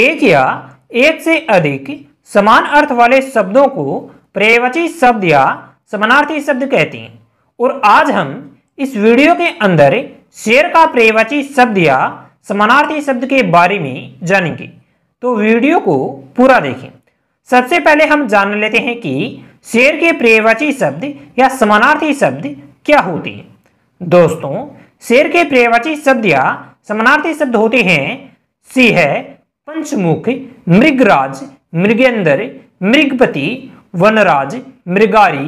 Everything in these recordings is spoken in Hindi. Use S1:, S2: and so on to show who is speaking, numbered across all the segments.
S1: एक या एक से अधिक समान अर्थ वाले शब्दों को पर्यवची शब्द या समानार्थी शब्द कहते हैं और आज हम इस वीडियो के अंदर शेर का पर्यवची शब्द या समानार्थी शब्द के बारे में जानेंगे तो वीडियो को पूरा देखें सबसे पहले हम जान लेते हैं कि शेर के पर्यवची शब्द या समानार्थी शब्द क्या होते हैं दोस्तों शेर के पर्यवची शब्द या समानार्थी शब्द होते हैं सिंह पंचमुख मृगराज मृगेंद्र मृगपति वनराज मृगारी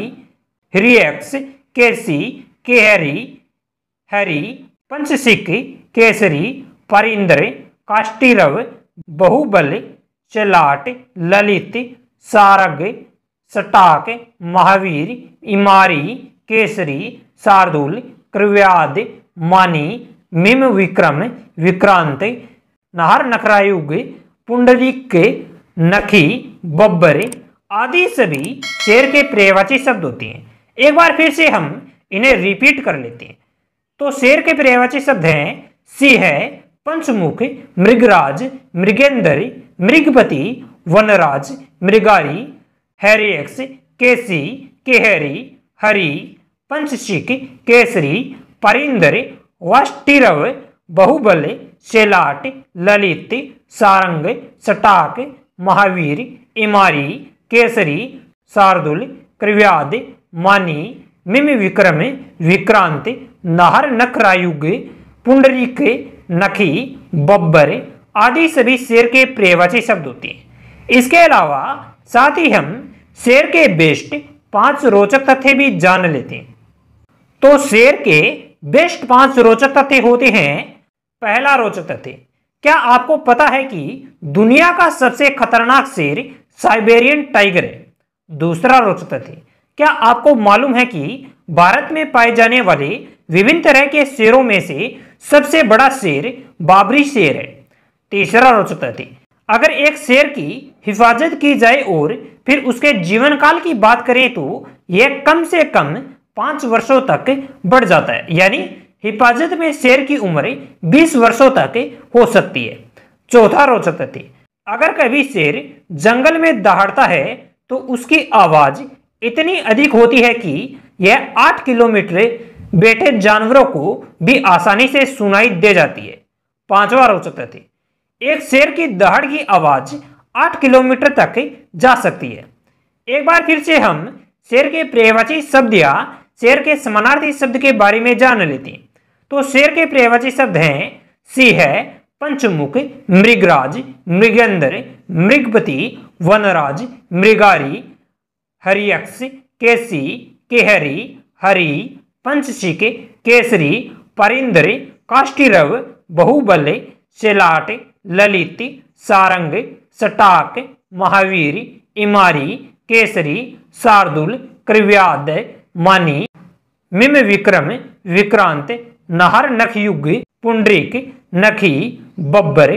S1: हिरियक्स केसी केहरी हरी पंचसिख केसरी परिंद्र काष्टिरव बहुबल चलाट ललित सारग सटाक महावीर इमारी केसरी शार्दुल कृव्याद मानी मिम विक्रम विक्रांत नहर नखरायुग पुंडलिक के नखी बब्बर आदि सभी शेर के पर्यायवाची शब्द होते हैं एक बार फिर से हम इन्हें रिपीट कर लेते हैं तो शेर के पर्यायवाची शब्द हैं सी है, पंचमुख मृगराज मृगेंद्र मृगपति वनराज मृगारी हैरियक्स केसी केहरी हरी पंचशिक केसरी परिंदर वष्टिरव बहुबल सेलाट ललित सारंग सटाक महावीर इमारी केसरी शार्दुल क्रव्याद मानी मिम विक्रम विक्रांत नहर नखरायुग पुंडरीक नखी बब्बर आदि सभी शेर के प्रेवाची शब्द होते हैं इसके अलावा साथ ही हम शेर के बेस्ट पांच रोचक तथ्य भी जान लेते हैं तो शेर के बेस्ट पांच रोचक तथ्य होते हैं पहला रोचक तथ्य क्या आपको पता है कि दुनिया का सबसे खतरनाक शेर साइबेरियन टाइगर है दूसरा रोचक तथ्य क्या आपको मालूम है कि भारत में पाए जाने वाले विभिन्न तरह के शेरों में से सबसे बड़ा शेर बाबरी शेर है तीसरा रोचक तथ्य अगर एक शेर की हिफाजत की जाए और फिर उसके जीवन काल की बात करें तो यह कम से कम पांच वर्षों तक बढ़ जाता है यानी हिफाजत में शेर की उम्र 20 वर्षों तक हो सकती है चौथा रोचक तथ्य अगर कभी शेर जंगल में दहाड़ता है तो उसकी आवाज इतनी अधिक होती है कि यह आठ किलोमीटर बैठे जानवरों को भी आसानी से सुनाई दे जाती है पांचवा रोचक तथ्य एक शेर की दहाड़ की आवाज आठ किलोमीटर तक जा सकती है एक बार फिर से हम शेर के प्रेवाची शब्द या शेर के समानार्थी शब्द के बारे में जान लेते हैं तो शेर के पर्यायवाची शब्द हैं सी है पंचमुख मृगराज मृगेंद्र मृगपति वनराज मृगारी हरियक्ष केसी केहरी हरी पंचशिक केसरी परिंद्र काष्टिरव बहुबल सेलाट ललित सारंग सटाक महावीर इमारी केसरी शार्दुल कृव्याद मानी मिम विक्रम विक्रांत नहर नखयुग पुंडरिक नखी बब्बर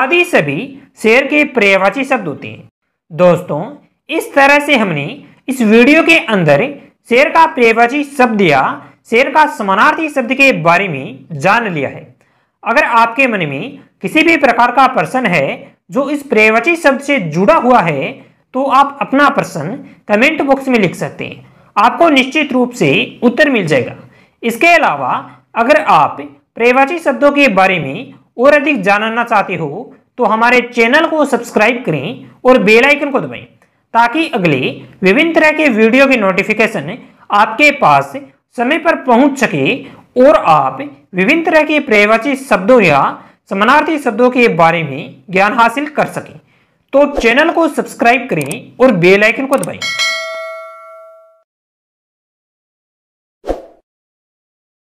S1: आदि सभी शेर के पर्यायवाची शब्द होते हैं दोस्तों इस तरह से हमने इस वीडियो के अंदर शेर का पर्यायवाची शब्द या शेर का समानार्थी शब्द के बारे में जान लिया है अगर आपके मन में किसी भी प्रकार का प्रश्न है जो इस पर्यायवाची शब्द से जुड़ा हुआ है तो आप अपना प्रश्न कमेंट बॉक्स में लिख सकते हैं आपको निश्चित रूप से उत्तर मिल जाएगा इसके अलावा अगर आप पर्यायवाची शब्दों के बारे में और अधिक जानना चाहते हो तो हमारे चैनल को सब्सक्राइब करें और बेल आइकन को दबाएं ताकि अगले विभिन्न तरह के वीडियो के नोटिफिकेशन आपके पास समय पर पहुंच सके और आप विभिन्न तरह के पर्यायवाची शब्दों या समानार्थी शब्दों के बारे में ज्ञान हासिल कर सकें तो चैनल को सब्सक्राइब करें और बेल आइकन को दबाएं